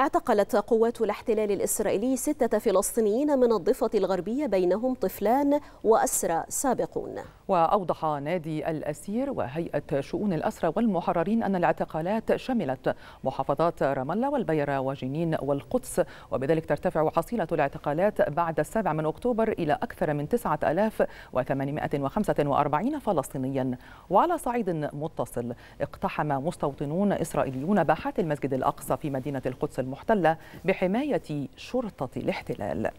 اعتقلت قوات الاحتلال الإسرائيلي ستة فلسطينيين من الضفة الغربية بينهم طفلان وأسرى سابقون وأوضح نادي الأسير وهيئة شؤون الأسرى والمحررين أن الاعتقالات شملت محافظات رام الله والبيرة وجنين والقدس وبذلك ترتفع حصيلة الاعتقالات بعد السابع من أكتوبر إلى أكثر من 9845 فلسطينيا وعلى صعيد متصل اقتحم مستوطنون إسرائيليون باحات المسجد الأقصى في مدينة القدس المحتلة بحماية شرطة الاحتلال